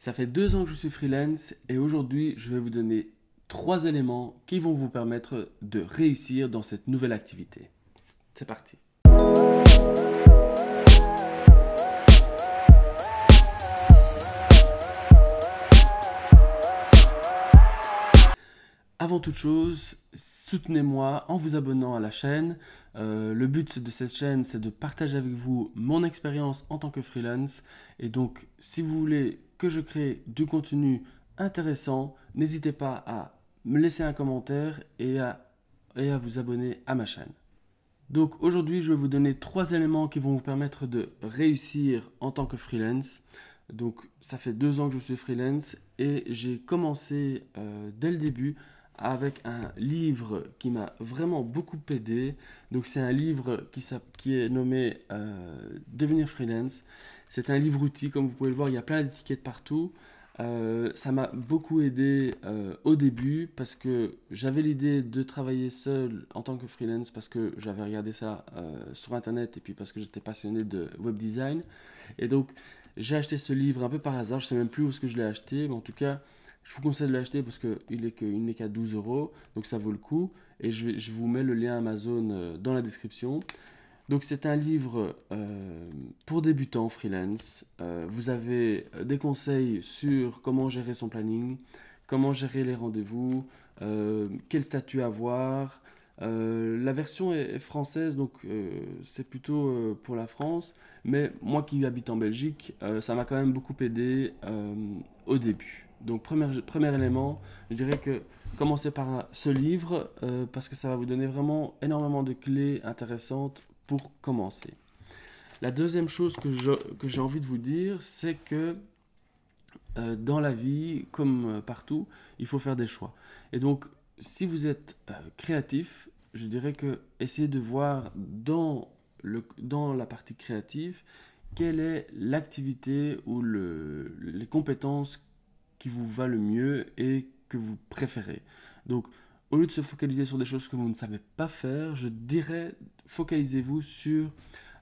Ça fait deux ans que je suis freelance et aujourd'hui je vais vous donner trois éléments qui vont vous permettre de réussir dans cette nouvelle activité. C'est parti. Avant toute chose, soutenez-moi en vous abonnant à la chaîne. Euh, le but de cette chaîne, c'est de partager avec vous mon expérience en tant que freelance. Et donc, si vous voulez que je crée du contenu intéressant. N'hésitez pas à me laisser un commentaire et à, vous abonner à ma chaîne. Donc aujourd'hui, je vais vous donner trois éléments qui vont vous permettre de réussir en tant que freelance. Donc ça fait deux ans que je suis freelance et j'ai commencé euh, dès le début avec un livre qui m'a vraiment beaucoup aidé. Donc c'est un livre qui, est nommé euh, Devenir freelance. C'est un livre outil, comme vous pouvez le voir, il y a plein d'étiquettes partout. Euh, ça m'a beaucoup aidé euh, au début parce que j'avais l'idée de travailler seul en tant que freelance parce que j'avais regardé ça sur internet et puis parce que j'étais passionné de web design. Et donc j'ai acheté ce livre un peu par hasard, je ne sais même plus où est-ce que je l'ai acheté, mais en tout cas je vous conseille de l'acheter parce qu'il n'est qu'à 12 euros, donc ça vaut le coup. Et je, vous mets le lien Amazon euh, dans la description. Donc c'est un livre euh, pour débutants freelance. Euh, vous avez des conseils sur comment gérer son planning, comment gérer les rendez-vous, quel statut avoir. la version est française, donc c'est plutôt pour la France. Mais moi qui habite en Belgique, ça m'a quand même beaucoup aidé au début. Donc, premier, premier élément, je dirais que commencez par ce livre euh, parce que ça va vous donner vraiment énormément de clés intéressantes pour commencer. La deuxième chose que, j'ai envie de vous dire, c'est que euh, dans la vie, comme euh, partout, il faut faire des choix. Et donc, si vous êtes créatif, je dirais que essayez de voir dans, le, dans la partie créative quelle est l'activité ou le, les compétences qui vous va le mieux et que vous préférez. Donc, au lieu de se focaliser sur des choses que vous ne savez pas faire, je dirais focalisez-vous sur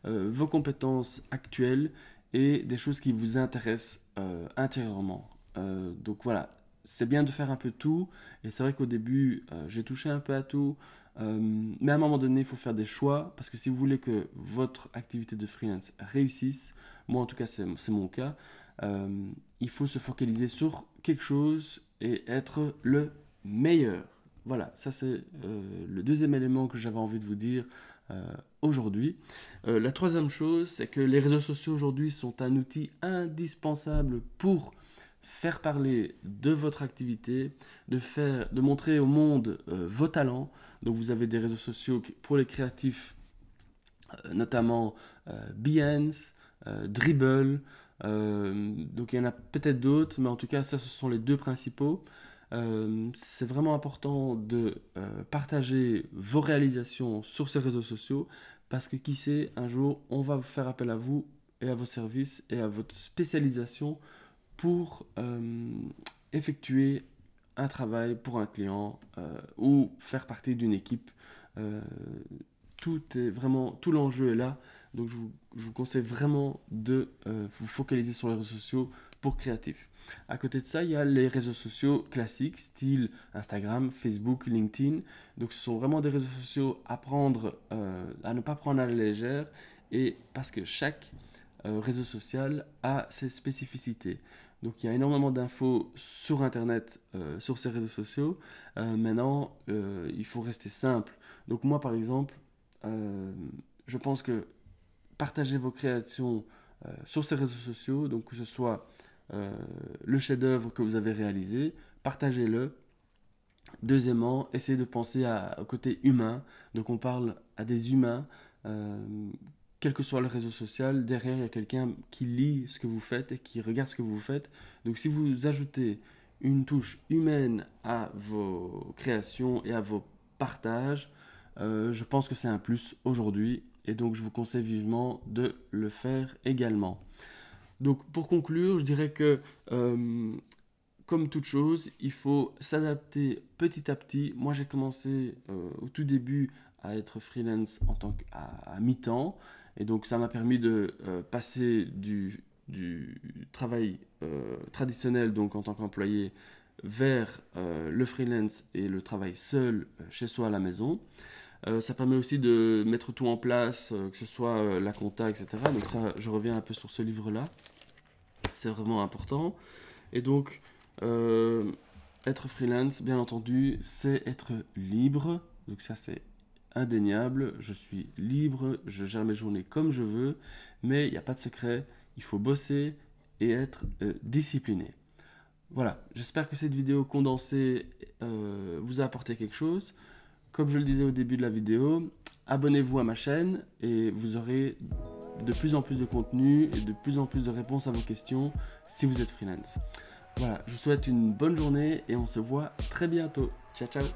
euh, vos compétences actuelles et des choses qui vous intéressent euh, intérieurement. Euh, donc voilà, c'est bien de faire un peu tout, et c'est vrai qu'au début, j'ai touché un peu à tout, mais à un moment donné, il faut faire des choix, parce que si vous voulez que votre activité de freelance réussisse, moi en tout cas c'est mon cas, euh, il faut se focaliser sur quelque chose et être le meilleur. Voilà, ça c'est euh, le deuxième élément que j'avais envie de vous dire euh, aujourd'hui. la troisième chose, c'est que les réseaux sociaux aujourd'hui sont un outil indispensable pour faire parler de votre activité, de, faire, de montrer au monde vos talents. Donc vous avez des réseaux sociaux pour les créatifs, notamment Behance, Dribble, euh, donc il y en a peut-être d'autres, mais en tout cas, ça, ce sont les deux principaux. Euh, c'est vraiment important de euh, partager vos réalisations sur ces réseaux sociaux parce que qui sait, un jour, on va faire appel à vous et à vos services et à votre spécialisation pour effectuer un travail pour un client ou faire partie d'une équipe tout est vraiment, tout l'enjeu est là. Donc je vous, vous conseille vraiment de euh, vous focaliser sur les réseaux sociaux pour créatif. À côté de ça, il y a les réseaux sociaux classiques, style Instagram, Facebook, LinkedIn. Donc ce sont vraiment des réseaux sociaux à prendre, euh, à ne pas prendre à la légère, et parce que chaque euh, réseau social a ses spécificités. Donc il y a énormément d'infos sur Internet, sur ces réseaux sociaux. maintenant, il faut rester simple. Donc moi, par exemple, euh, je pense que partagez vos créations euh, sur ces réseaux sociaux, donc que ce soit euh, le chef-d'œuvre que vous avez réalisé, partagez-le. Deuxièmement, essayez de penser à, au côté humain. Donc on parle à des humains, quel que soit le réseau social, derrière il y a quelqu'un qui lit ce que vous faites et qui regarde ce que vous faites. Donc si vous ajoutez une touche humaine à vos créations et à vos partages, euh, je pense que c'est un plus aujourd'hui et donc je vous conseille vivement de le faire également. Donc pour conclure, je dirais que euh, comme toute chose, il faut s'adapter petit à petit. Moi j'ai commencé euh, au tout début à être freelance en tant à, mi-temps et donc ça m'a permis de passer du, travail traditionnel donc en tant qu'employé vers le freelance et le travail seul chez soi à la maison. Euh, ça permet aussi de mettre tout en place, euh, que ce soit euh, la compta, etc. Donc ça, je reviens un peu sur ce livre-là. C'est vraiment important. Et donc, être freelance, bien entendu, c'est être libre. Donc ça, c'est indéniable. Je suis libre, je gère mes journées comme je veux, mais il n'y a pas de secret. Il faut bosser et être discipliné. Voilà, j'espère que cette vidéo condensée vous a apporté quelque chose. Comme je le disais au début de la vidéo, abonnez-vous à ma chaîne et vous aurez de plus en plus de contenu et de plus en plus de réponses à vos questions si vous êtes freelance. Voilà, je vous souhaite une bonne journée et on se voit très bientôt. Ciao ciao